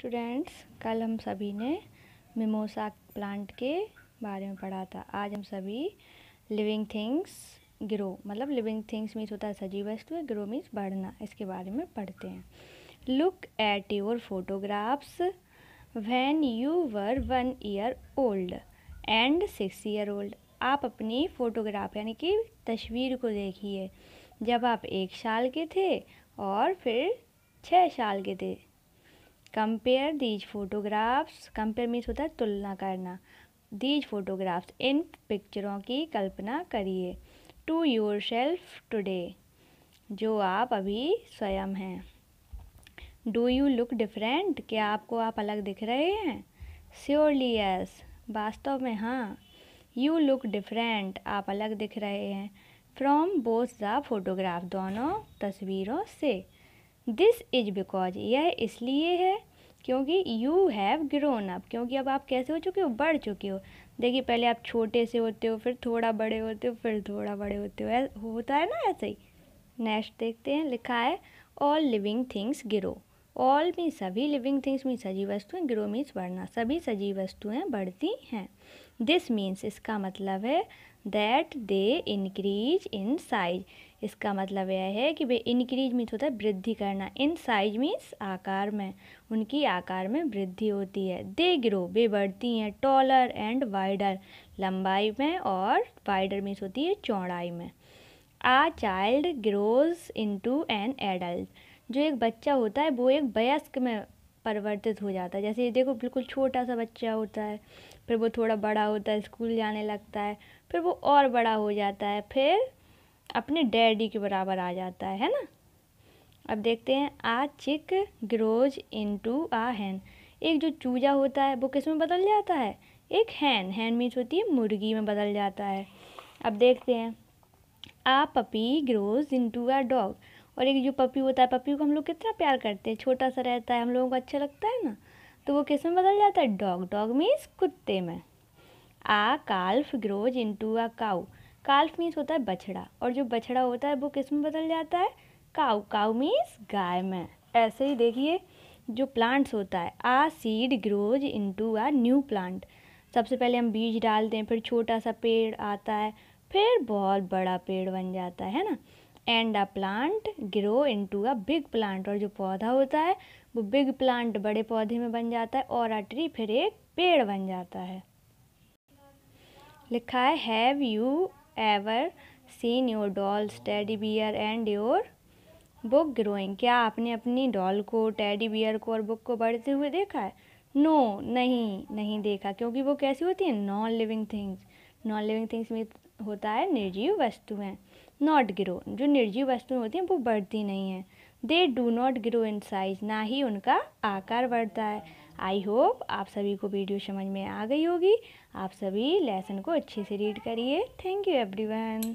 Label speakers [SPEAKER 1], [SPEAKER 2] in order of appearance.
[SPEAKER 1] students कल हम सभी ने मिमोसा प्लांट के बारे में पढ़ा था आज हम सभी लिविंग थिंग्स ग्रो मतलब लिविंग थिंग्स मीन्स होता है सजीव वस्तु है ग्रो मीन्स बढ़ना इसके बारे में पढ़ते हैं look at your photographs when you were one year old and six year old आप अपनी फ़ोटोग्राफ यानी कि तस्वीर को देखिए जब आप एक साल के थे और फिर छः साल के थे compare these photographs compare means होता है तुलना करना दीज फोटोग्राफ्स इन पिक्चरों की कल्पना करिए टू योर सेल्फ टुडे जो आप अभी स्वयं हैं डू यू लुक डिफरेंट क्या आपको आप अलग दिख रहे हैं श्योरली यस वास्तव में हाँ यू लुक डिफरेंट आप अलग दिख रहे हैं फ्रॉम बोथ द फोटोग्राफ दोनों तस्वीरों से दिस इज बिकॉज यह इसलिए है क्योंकि यू हैव ग्रोन अप क्योंकि अब आप कैसे हो चुके हो बढ़ चुके हो देखिए पहले आप छोटे से होते हो फिर थोड़ा बड़े होते हो फिर थोड़ा बड़े होते हो होता है ना ऐसे ही नेक्स्ट देखते हैं लिखा है all living things grow all mean सभी लिविंग थिंग्स मीन सजीव वस्तुएं ग्रो मीन्स बढ़ना सभी सजीव वस्तुएं बढ़ती हैं दिस मीन्स इसका मतलब है that they increase in size इसका मतलब यह है कि वे इंक्रीज मीन्स होता है वृद्धि करना इन साइज मीन्स आकार में उनकी आकार में वृद्धि होती है दे ग्रो वे बढ़ती हैं टॉलर एंड वाइडर लंबाई में और वाइडर मीन्स होती है चौड़ाई में a child grows into an adult जो एक बच्चा होता है वो एक वयस्क में परिवर्तित हो जाता है जैसे ये देखो बिल्कुल छोटा सा बच्चा होता है फिर वो थोड़ा बड़ा होता है स्कूल जाने लगता है फिर वो और बड़ा हो जाता है फिर अपने डैडी के बराबर आ जाता है है ना अब देखते हैं आ चिक ग्रोज इन टू आ हैन एक जो चूजा होता है वो किस में बदल जाता है एक हैन हैन मीन्स होती है मुर्गी में बदल जाता है अब देखते हैं a puppy grows into a dog और एक जो पपी होता है पपी को हम लोग कितना प्यार करते हैं छोटा सा रहता है हम लोगों को अच्छा लगता है ना तो वो किस में बदल जाता है डॉग डॉग मीन्स कुत्ते में a calf grows into a cow calf means होता है बछड़ा और जो बछड़ा होता है वो किस में बदल जाता है काउ काउ मीन्स गाय में ऐसे ही देखिए जो प्लांट्स होता है a seed grows into a new plant सबसे पहले हम बीज डालते हैं फिर छोटा सा पेड़ आता है फिर बहुत बड़ा पेड़ बन जाता है ना and a plant grow into a big plant और जो पौधा होता है वो बिग प्लांट बड़े पौधे में बन जाता है और अ ट्री फिर एक पेड़ बन जाता है लिखा है have you ever seen your dolls teddy bear and your book growing क्या आपने अपनी डॉल को टेडी बियर को और बुक को बढ़ते हुए देखा है नो no, नहीं नहीं देखा क्योंकि वो कैसी होती है non living things non living things में होता है निर्जीव वस्तुएं नॉट ग्रो जो निर्जीव वस्तुएं होती हैं वो बढ़ती नहीं हैं they do not grow in size ना ही उनका आकार बढ़ता है आई होप आप सभी को वीडियो समझ में आ गई होगी आप सभी लेसन को अच्छे से रीड करिए थैंक यू वन